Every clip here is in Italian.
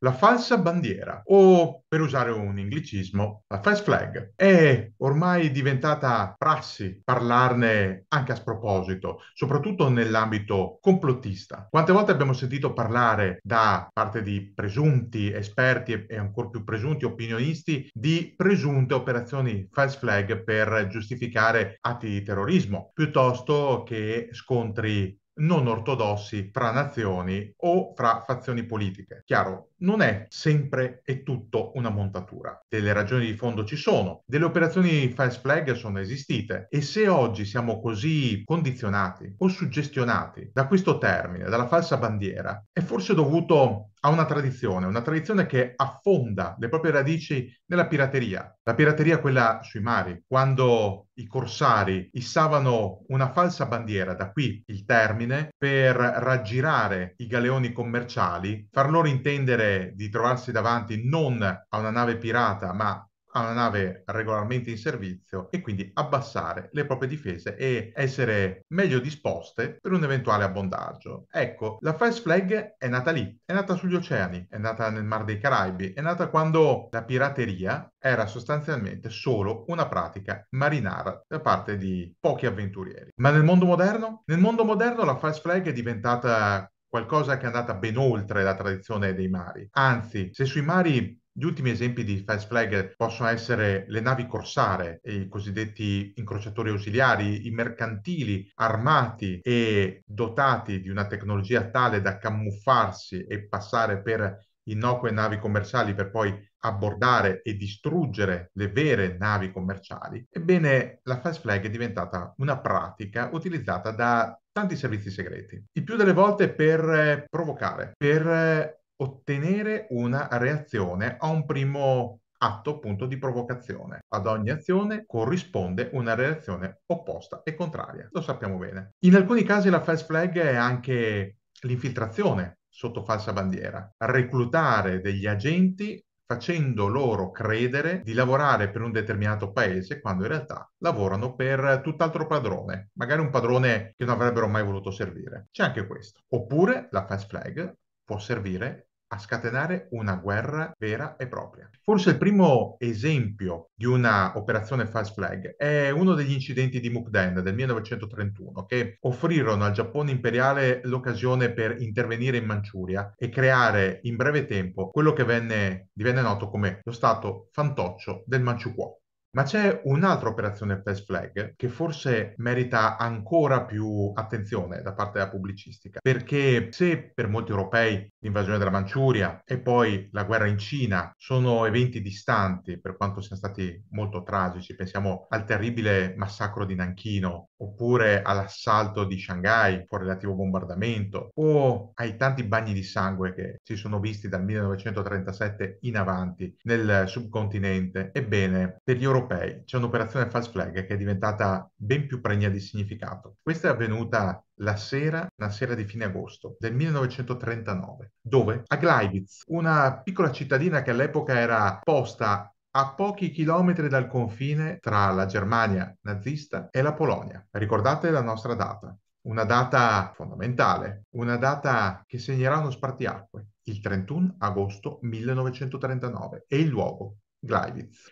la falsa bandiera o, per usare un inglicismo, la false flag. È ormai diventata prassi parlarne anche a sproposito, soprattutto nell'ambito complottista. Quante volte abbiamo sentito parlare da parte di presunti esperti e, ancora più presunti opinionisti di presunte operazioni false flag per giustificare atti di terrorismo, piuttosto che scontri non ortodossi fra nazioni o fra fazioni politiche. Chiaro, non è sempre e tutto una montatura. Delle ragioni di fondo ci sono, delle operazioni false flag sono esistite e se oggi siamo così condizionati o suggestionati da questo termine, dalla falsa bandiera, è forse dovuto ha una tradizione, una tradizione che affonda le proprie radici nella pirateria. La pirateria quella sui mari, quando i corsari issavano una falsa bandiera, da qui il termine, per raggirare i galeoni commerciali, far loro intendere di trovarsi davanti non a una nave pirata, ma a una nave regolarmente in servizio e quindi abbassare le proprie difese e essere meglio disposte per un eventuale abbondaggio. Ecco, la First Flag è nata lì, è nata sugli oceani, è nata nel Mar dei Caraibi, è nata quando la pirateria era sostanzialmente solo una pratica marinara da parte di pochi avventurieri. Ma nel mondo moderno? Nel mondo moderno la First Flag è diventata qualcosa che è andata ben oltre la tradizione dei mari. Anzi, se sui mari gli ultimi esempi di false flag possono essere le navi corsare, i cosiddetti incrociatori ausiliari, i mercantili armati e dotati di una tecnologia tale da camuffarsi e passare per innocue navi commerciali per poi abbordare e distruggere le vere navi commerciali, ebbene la false flag è diventata una pratica utilizzata da tanti servizi segreti, il più delle volte per provocare, per ottenere una reazione a un primo atto appunto di provocazione. Ad ogni azione corrisponde una reazione opposta e contraria, lo sappiamo bene. In alcuni casi la false flag è anche l'infiltrazione sotto falsa bandiera, reclutare degli agenti facendo loro credere di lavorare per un determinato paese quando in realtà lavorano per tutt'altro padrone, magari un padrone che non avrebbero mai voluto servire. C'è anche questo. Oppure la false flag può servire a scatenare una guerra vera e propria. Forse il primo esempio di una operazione false flag è uno degli incidenti di Mukden del 1931 che offrirono al Giappone imperiale l'occasione per intervenire in Manciuria e creare in breve tempo quello che venne, divenne noto come lo stato fantoccio del Manciukuo. Ma c'è un'altra operazione Fast flag che forse merita ancora più attenzione da parte della pubblicistica, perché se per molti europei l'invasione della Manciuria e poi la guerra in Cina sono eventi distanti per quanto siano stati molto tragici. Pensiamo al terribile massacro di Nanchino oppure all'assalto di Shanghai con relativo bombardamento o ai tanti bagni di sangue che si sono visti dal 1937 in avanti nel subcontinente. Ebbene, per gli europei c'è un'operazione false flag che è diventata ben più pregna di significato. Questa è avvenuta la sera, una sera di fine agosto del 1939, dove a Gleiwitz, una piccola cittadina che all'epoca era posta a pochi chilometri dal confine tra la Germania nazista e la Polonia. Ricordate la nostra data, una data fondamentale, una data che segnerà uno spartiacque, il 31 agosto 1939 e il luogo, Gleiwitz.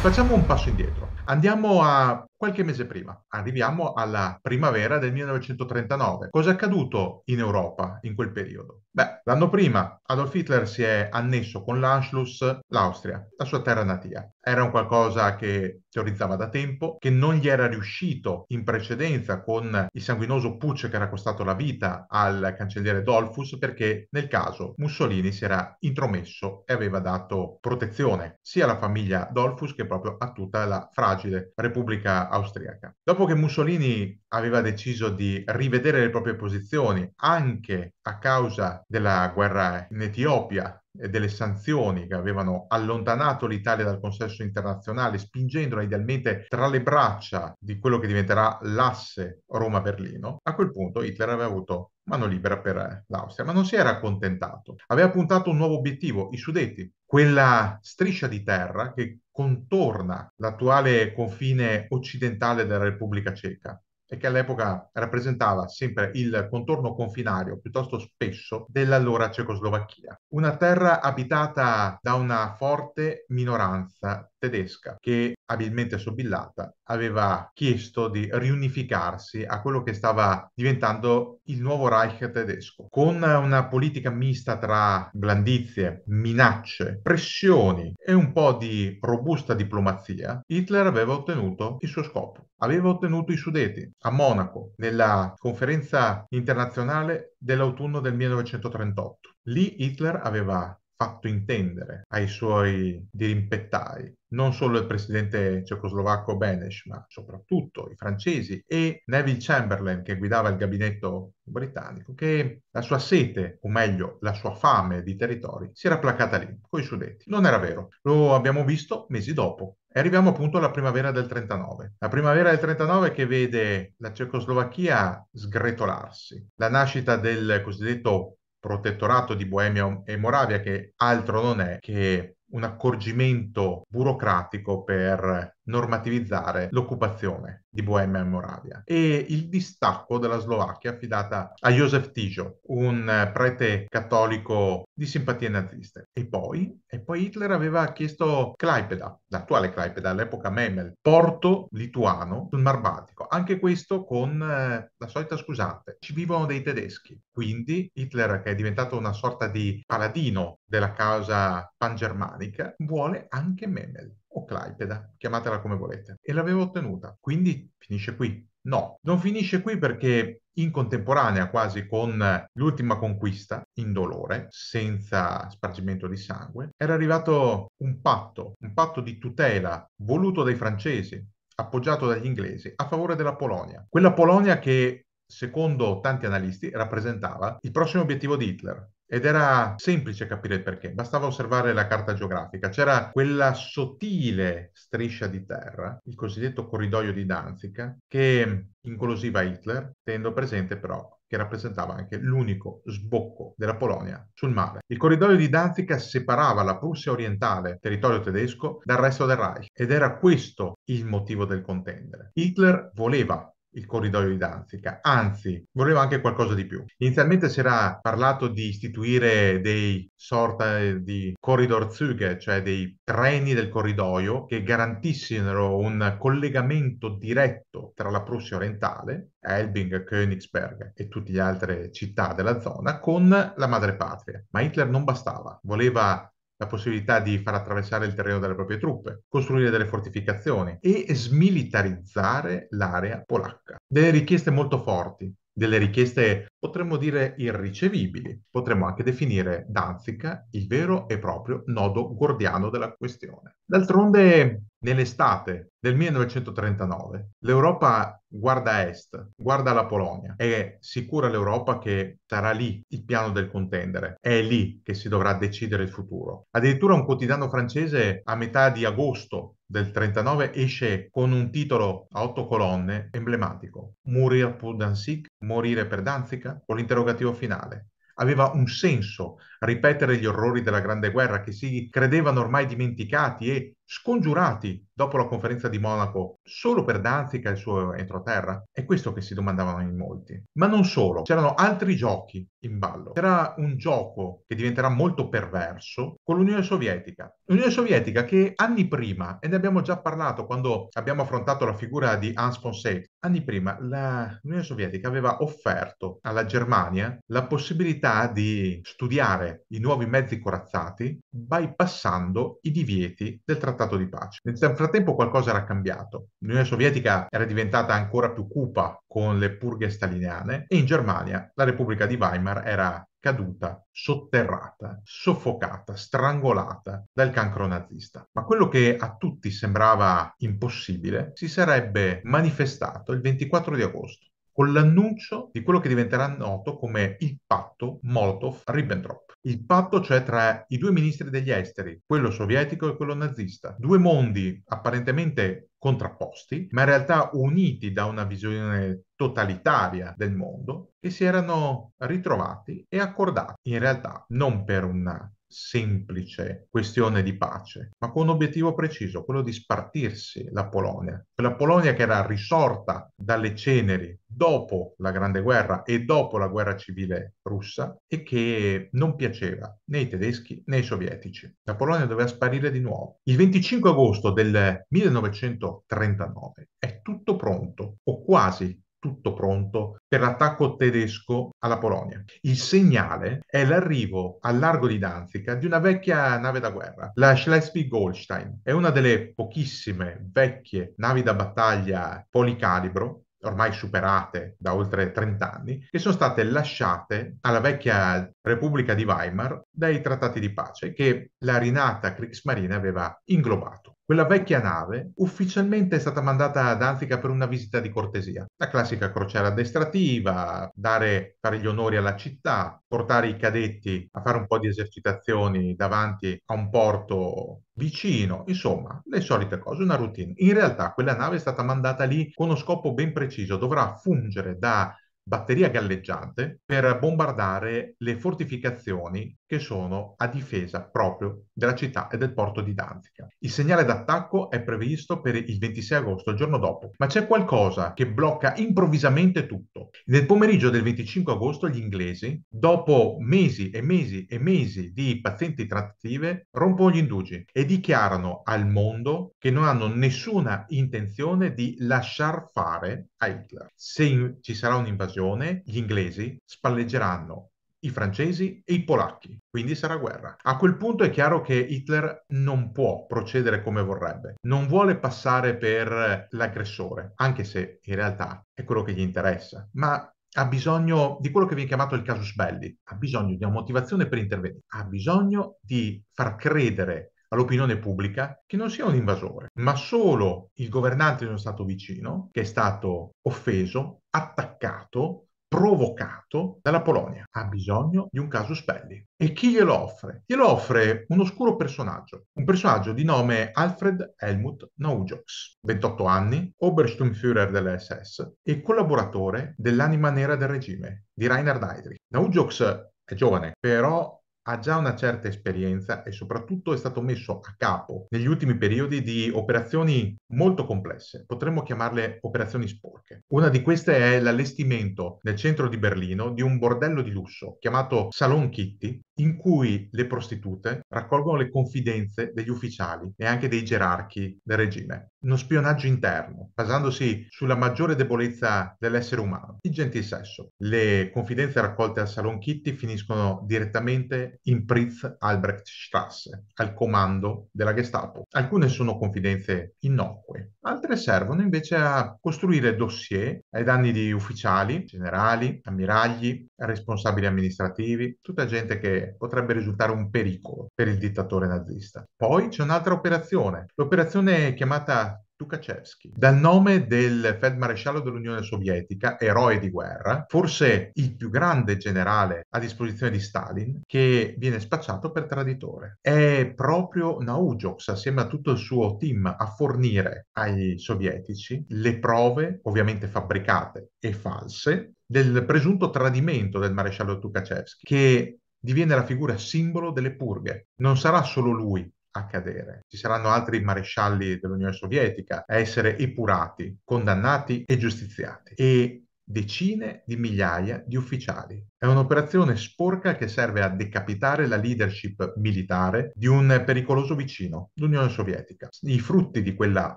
Facciamo un passo indietro. Andiamo a qualche mese prima. Arriviamo alla primavera del 1939. Cosa è accaduto in Europa in quel periodo? Beh, l'anno prima Adolf Hitler si è annesso con l'Anschluss l'Austria, la sua terra natia. Era un qualcosa che teorizzava da tempo, che non gli era riuscito in precedenza con il sanguinoso putsch che era costato la vita al cancelliere Dolfus perché nel caso Mussolini si era intromesso e aveva dato protezione sia alla famiglia Dolfus che proprio a tutta la fragile Repubblica austriaca. Dopo che Mussolini aveva deciso di rivedere le proprie posizioni anche a causa della guerra in Etiopia e delle sanzioni che avevano allontanato l'Italia dal consesso internazionale, spingendola idealmente tra le braccia di quello che diventerà l'asse Roma-Berlino, a quel punto Hitler aveva avuto mano libera per l'Austria, ma non si era accontentato. Aveva puntato un nuovo obiettivo, i Sudeti, quella striscia di terra che contorna l'attuale confine occidentale della Repubblica Ceca e che all'epoca rappresentava sempre il contorno confinario piuttosto spesso dell'allora Cecoslovacchia. Una terra abitata da una forte minoranza tedesca che, abilmente sobillata, aveva chiesto di riunificarsi a quello che stava diventando il nuovo Reich tedesco, con una politica mista tra blandizie, minacce, pressioni e un po' di robusta diplomazia, Hitler aveva ottenuto il suo scopo, aveva ottenuto i Sudeti, a Monaco nella conferenza internazionale dell'autunno del 1938. Lì Hitler aveva fatto intendere ai suoi dirimpettai non solo il presidente cecoslovacco Benes, ma soprattutto i francesi e Neville Chamberlain che guidava il gabinetto britannico, che la sua sete, o meglio la sua fame di territori, si era placata lì, con i sudeti. Non era vero, lo abbiamo visto mesi dopo. E arriviamo appunto alla primavera del 39. La primavera del 39 che vede la Cecoslovacchia sgretolarsi, la nascita del cosiddetto protettorato di Boemia e Moravia, che altro non è che un accorgimento burocratico per normativizzare l'occupazione di Boemia e Moravia e il distacco della Slovacchia affidata a Josef Tijo, un prete cattolico di simpatie naziste. E poi, e poi Hitler aveva chiesto Klaipeda, l'attuale Klaipeda, all'epoca Memel, porto lituano sul Mar Baltico anche questo con eh, la solita scusante. ci vivono dei tedeschi. Quindi Hitler, che è diventato una sorta di paladino della causa pangermanica, vuole anche Memel o Klaipeda, chiamatela come volete. E l'aveva ottenuta, quindi finisce qui. No, non finisce qui perché in contemporanea quasi con l'ultima conquista, in dolore, senza spargimento di sangue, era arrivato un patto, un patto di tutela voluto dai francesi, appoggiato dagli inglesi a favore della Polonia. Quella Polonia che, secondo tanti analisti, rappresentava il prossimo obiettivo di Hitler. Ed era semplice capire il perché, bastava osservare la carta geografica. C'era quella sottile striscia di terra, il cosiddetto corridoio di Danzica, che inclusiva Hitler, tenendo presente però che rappresentava anche l'unico sbocco della Polonia sul mare. Il corridoio di Danzica separava la Prussia orientale, territorio tedesco, dal resto del Reich ed era questo il motivo del contendere. Hitler voleva il corridoio di Danzica, anzi voleva anche qualcosa di più. Inizialmente si era parlato di istituire dei sorta eh, di corridor züge, cioè dei treni del corridoio che garantissero un collegamento diretto tra la Prussia orientale, Elbing, Königsberg e tutte le altre città della zona con la madrepatria. Ma Hitler non bastava, voleva la possibilità di far attraversare il terreno delle proprie truppe, costruire delle fortificazioni e smilitarizzare l'area polacca. Delle richieste molto forti, delle richieste potremmo dire irricevibili, potremmo anche definire Danzica il vero e proprio nodo gordiano della questione. D'altronde, nell'estate del 1939, l'Europa guarda est, guarda la Polonia. È sicura l'Europa che sarà lì il piano del contendere, è lì che si dovrà decidere il futuro. Addirittura un quotidiano francese a metà di agosto del 39 esce con un titolo a otto colonne emblematico, Mourir pour Danzig, morire per Danzica, con l'interrogativo finale aveva un senso ripetere gli orrori della Grande Guerra che si credevano ormai dimenticati e scongiurati dopo la conferenza di Monaco solo per Danzica e il suo entroterra? È questo che si domandavano in molti. Ma non solo, c'erano altri giochi in ballo. C'era un gioco che diventerà molto perverso con l'Unione Sovietica. L'Unione Sovietica che anni prima, e ne abbiamo già parlato quando abbiamo affrontato la figura di Hans Fonseca, anni prima la... l'Unione Sovietica aveva offerto alla Germania la possibilità di studiare i nuovi mezzi corazzati bypassando i divieti del trattato trattato di pace. Nel frattempo qualcosa era cambiato. L'Unione Sovietica era diventata ancora più cupa con le purghe staliniane e in Germania la Repubblica di Weimar era caduta, sotterrata, soffocata, strangolata dal cancro nazista. Ma quello che a tutti sembrava impossibile si sarebbe manifestato il 24 di agosto con l'annuncio di quello che diventerà noto come il patto Molotov-Ribbentrop. Il patto cioè tra i due ministri degli esteri, quello sovietico e quello nazista, due mondi apparentemente contrapposti, ma in realtà uniti da una visione totalitaria del mondo, che si erano ritrovati e accordati, in realtà non per una semplice questione di pace, ma con un obiettivo preciso, quello di spartirsi la Polonia, La Polonia che era risorta dalle ceneri dopo la Grande Guerra e dopo la guerra civile russa e che non piaceva né ai tedeschi né ai sovietici. La Polonia doveva sparire di nuovo. Il 25 agosto del 1939 è tutto pronto, o quasi tutto pronto per l'attacco tedesco alla Polonia. Il segnale è l'arrivo al largo di Danzica di una vecchia nave da guerra, la Schleswig-Holstein. È una delle pochissime vecchie navi da battaglia policalibro ormai superate da oltre 30 anni, che sono state lasciate alla vecchia Repubblica di Weimar dai trattati di pace che la rinata Kriegsmarine aveva inglobato. Quella vecchia nave ufficialmente è stata mandata ad Danzica per una visita di cortesia. La classica crociera addestrativa, dare, fare gli onori alla città, portare i cadetti a fare un po' di esercitazioni davanti a un porto vicino, insomma, le solite cose, una routine. In realtà quella nave è stata mandata lì con uno scopo ben preciso, dovrà fungere da batteria galleggiante per bombardare le fortificazioni che sono a difesa proprio della città e del porto di Danzica. Il segnale d'attacco è previsto per il 26 agosto, il giorno dopo, ma c'è qualcosa che blocca improvvisamente tutto. Nel pomeriggio del 25 agosto gli inglesi, dopo mesi e mesi e mesi di pazienti trattative, rompono gli indugi e dichiarano al mondo che non hanno nessuna intenzione di lasciar fare a Hitler. Se ci sarà un'invasione, gli inglesi spalleggeranno i francesi e i polacchi, quindi sarà guerra. A quel punto è chiaro che Hitler non può procedere come vorrebbe, non vuole passare per l'aggressore, anche se in realtà è quello che gli interessa, ma ha bisogno di quello che viene chiamato il casus belli, ha bisogno di una motivazione per intervenire, ha bisogno di far credere all'opinione pubblica che non sia un invasore, ma solo il governante di uno Stato vicino che è stato offeso, attaccato, provocato dalla Polonia. Ha bisogno di un casus belli. E chi glielo offre? Glielo offre un oscuro personaggio, un personaggio di nome Alfred Helmut Naujoks, 28 anni, Obersturmführer dell'SS e collaboratore dell'anima nera del regime, di Reinhard Heydrich. Naujoks è giovane, però ha già una certa esperienza e soprattutto è stato messo a capo negli ultimi periodi di operazioni molto complesse, potremmo chiamarle operazioni sporche. Una di queste è l'allestimento nel centro di Berlino di un bordello di lusso chiamato Salon Kitty, in cui le prostitute raccolgono le confidenze degli ufficiali e anche dei gerarchi del regime uno spionaggio interno, basandosi sulla maggiore debolezza dell'essere umano, il gentil sesso. Le confidenze raccolte al Salon Kitty finiscono direttamente in Pritz Albrechtstrasse, al comando della Gestapo. Alcune sono confidenze innocue, altre servono invece a costruire dossier ai danni di ufficiali, generali, ammiragli, responsabili amministrativi, tutta gente che potrebbe risultare un pericolo per il dittatore nazista. Poi c'è un'altra operazione, l'operazione chiamata Tukhachevsky. Dal nome del feldmaresciallo dell'Unione Sovietica, eroe di guerra, forse il più grande generale a disposizione di Stalin, che viene spacciato per traditore. È proprio Naujoks, assieme a tutto il suo team, a fornire ai sovietici le prove, ovviamente fabbricate e false, del presunto tradimento del maresciallo Tukhachevsky, che diviene la figura simbolo delle purghe. Non sarà solo lui accadere. Ci saranno altri marescialli dell'Unione Sovietica a essere epurati, condannati e giustiziati. E decine di migliaia di ufficiali. È un'operazione sporca che serve a decapitare la leadership militare di un pericoloso vicino, l'Unione Sovietica. I frutti di quella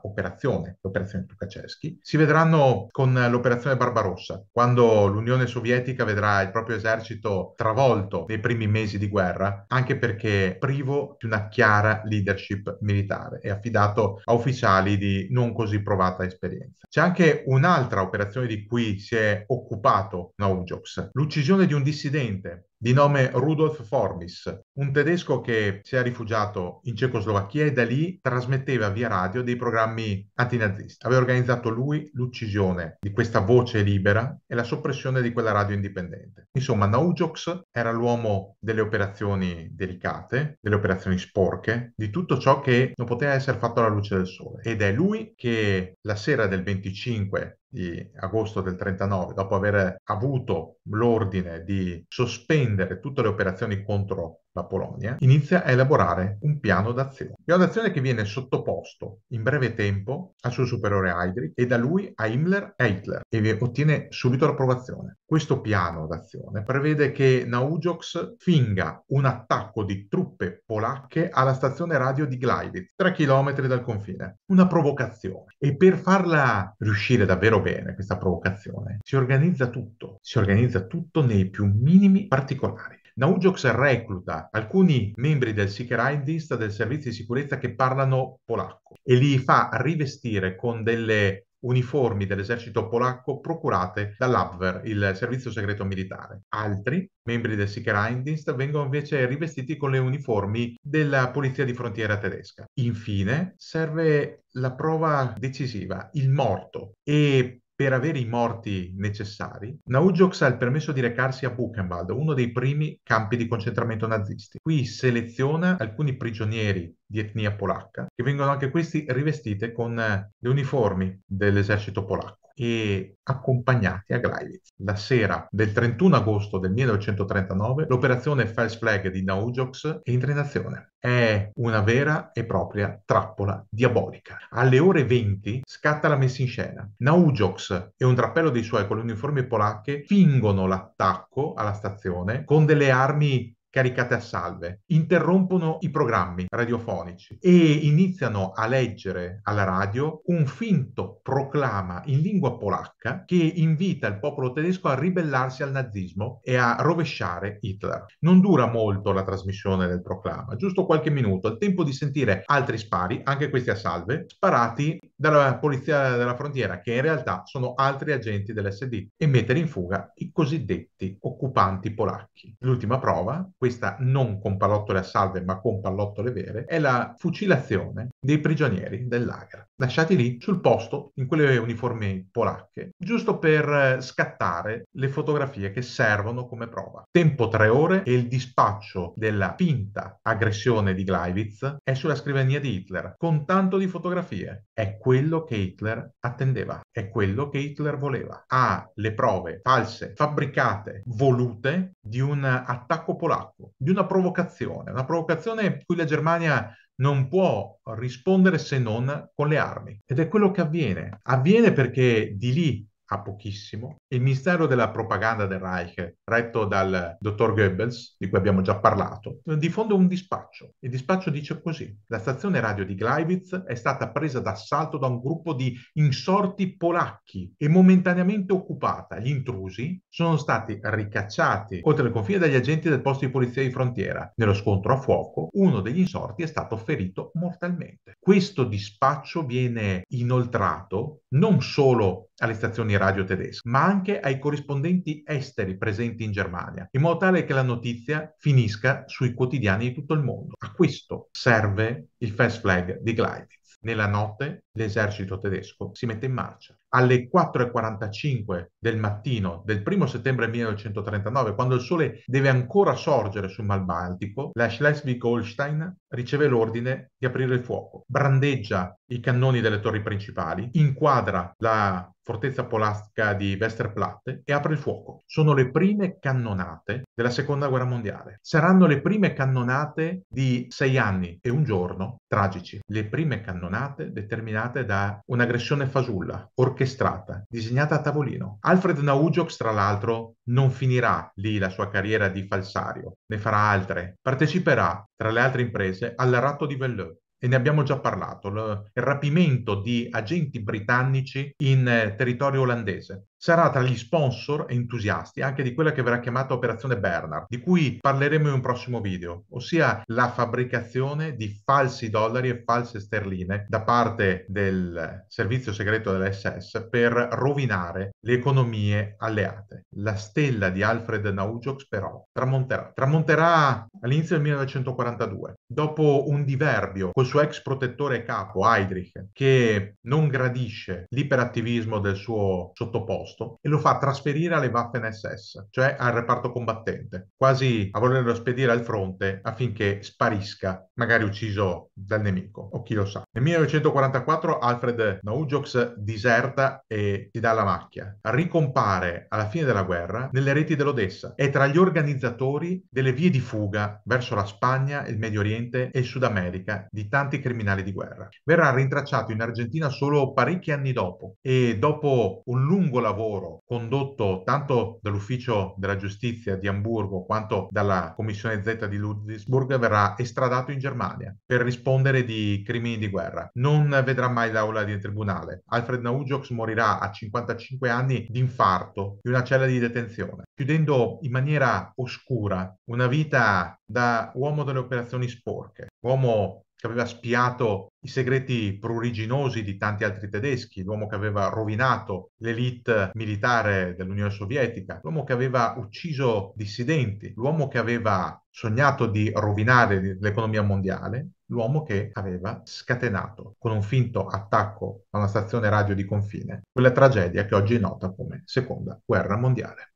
operazione, l'operazione Tukacevsky, si vedranno con l'operazione Barbarossa, quando l'Unione Sovietica vedrà il proprio esercito travolto nei primi mesi di guerra, anche perché privo di una chiara leadership militare e affidato a ufficiali di non così provata esperienza. C'è anche un'altra operazione di cui si è occupato Naujoks. L'uccisione di un dissidente di nome Rudolf Formis, un tedesco che si è rifugiato in Cecoslovacchia e da lì trasmetteva via radio dei programmi antinazisti. Aveva organizzato lui l'uccisione di questa voce libera e la soppressione di quella radio indipendente. Insomma, Naujoks era l'uomo delle operazioni delicate, delle operazioni sporche, di tutto ciò che non poteva essere fatto alla luce del sole. Ed è lui che la sera del 25 di agosto del 39, dopo aver avuto l'ordine di sospendere tutte le operazioni contro la Polonia, inizia a elaborare un piano d'azione. Piano d'azione che viene sottoposto in breve tempo al suo superiore Heydrich e da lui a Himmler e Hitler e ottiene subito l'approvazione. Questo piano d'azione prevede che Naujoks finga un attacco di truppe polacche alla stazione radio di Gleiwitz, 3 km dal confine. Una provocazione. E per farla riuscire davvero bene, questa provocazione, si organizza tutto. Si organizza tutto nei più minimi particolari. Naujox recluta alcuni membri del Sicherheitsdienst del servizio di sicurezza che parlano polacco e li fa rivestire con delle uniformi dell'esercito polacco procurate dall'Abwehr, il servizio segreto militare. Altri membri del Sicherheitsdienst vengono invece rivestiti con le uniformi della polizia di frontiera tedesca. Infine serve la prova decisiva, il morto, e per avere i morti necessari, Naujoks ha il permesso di recarsi a Buchenwald, uno dei primi campi di concentramento nazisti. Qui seleziona alcuni prigionieri di etnia polacca, che vengono anche questi rivestiti con eh, le uniformi dell'esercito polacco e accompagnati a Gleiwitz. La sera del 31 agosto del 1939 l'operazione False Flag di Naujoks entra in azione. È una vera e propria trappola diabolica. Alle ore 20 scatta la messa in scena. Naujoks e un drappello dei suoi con le uniformi polacche fingono l'attacco alla stazione con delle armi caricate a salve, interrompono i programmi radiofonici e iniziano a leggere alla radio un finto proclama in lingua polacca che invita il popolo tedesco a ribellarsi al nazismo e a rovesciare Hitler. Non dura molto la trasmissione del proclama, giusto qualche minuto, il tempo di sentire altri spari, anche questi a salve, sparati dalla polizia della frontiera, che in realtà sono altri agenti dell'SD, e mettere in fuga i cosiddetti occupanti polacchi. L'ultima prova, questa non con pallottole a salve ma con pallottole vere, è la fucilazione dei prigionieri dell'Agra, lasciati lì sul posto in quelle uniformi polacche, giusto per eh, scattare le fotografie che servono come prova. Tempo tre ore e il dispaccio della finta aggressione di Gleiwitz è sulla scrivania di Hitler, con tanto di fotografie. È questo quello che Hitler attendeva, è quello che Hitler voleva. Ha le prove false, fabbricate, volute di un attacco polacco, di una provocazione, una provocazione cui la Germania non può rispondere se non con le armi. Ed è quello che avviene. Avviene perché di lì a pochissimo il Ministero della Propaganda del Reich, retto dal dottor Goebbels, di cui abbiamo già parlato, diffonde un dispaccio. Il dispaccio dice così: La stazione radio di Gleiwitz è stata presa d'assalto da un gruppo di insorti polacchi e momentaneamente occupata. Gli intrusi sono stati ricacciati oltre il confine dagli agenti del posto di polizia di frontiera. Nello scontro a fuoco, uno degli insorti è stato ferito mortalmente. Questo dispaccio viene inoltrato non solo alle stazioni radio tedesche, ma anche anche ai corrispondenti esteri presenti in Germania, in modo tale che la notizia finisca sui quotidiani di tutto il mondo. A questo serve il fast flag di Gleiditz. Nella notte l'esercito tedesco si mette in marcia alle 4.45 del mattino del 1 settembre 1939, quando il sole deve ancora sorgere sul Mar Baltico, la Schleswig-Holstein riceve l'ordine di aprire il fuoco, brandeggia i cannoni delle torri principali, inquadra la fortezza polacca di Westerplatte e apre il fuoco. Sono le prime cannonate della seconda guerra mondiale. Saranno le prime cannonate di sei anni e un giorno tragici, le prime cannonate determinate da un'aggressione fasulla, orchestrata orchestrata, disegnata a tavolino. Alfred Naujoks, tra l'altro, non finirà lì la sua carriera di falsario, ne farà altre. Parteciperà, tra le altre imprese, al ratto di Velleux, e ne abbiamo già parlato, il rapimento di agenti britannici in eh, territorio olandese sarà tra gli sponsor e entusiasti anche di quella che verrà chiamata Operazione Bernard, di cui parleremo in un prossimo video, ossia la fabbricazione di falsi dollari e false sterline da parte del servizio segreto dell'SS per rovinare le economie alleate. La stella di Alfred Naujoks però tramonterà. Tramonterà all'inizio del 1942, dopo un diverbio col suo ex protettore capo Heydrich, che non gradisce l'iperattivismo del suo sottoposto posto e lo fa trasferire alle Waffen-SS, cioè al reparto combattente, quasi a volerlo spedire al fronte affinché sparisca, magari ucciso dal nemico, o chi lo sa. Nel 1944 Alfred Naujoks diserta e si dà alla macchia. Ricompare alla fine della guerra nelle reti dell'Odessa. È tra gli organizzatori delle vie di fuga verso la Spagna, il Medio Oriente e il Sud America di tanti criminali di guerra. Verrà rintracciato in Argentina solo parecchi anni dopo e dopo un lungo lavoro lavoro condotto tanto dall'Ufficio della Giustizia di Amburgo quanto dalla Commissione Z di Ludwigsburg verrà estradato in Germania per rispondere di crimini di guerra. Non vedrà mai l'aula di tribunale. Alfred Naujoks morirà a 55 anni di infarto in una cella di detenzione, chiudendo in maniera oscura una vita da uomo delle operazioni sporche, uomo che aveva spiato i segreti pruriginosi di tanti altri tedeschi, l'uomo che aveva rovinato l'elite militare dell'Unione Sovietica, l'uomo che aveva ucciso dissidenti, l'uomo che aveva sognato di rovinare l'economia mondiale, l'uomo che aveva scatenato con un finto attacco a una stazione radio di confine quella tragedia che oggi è nota come Seconda Guerra Mondiale.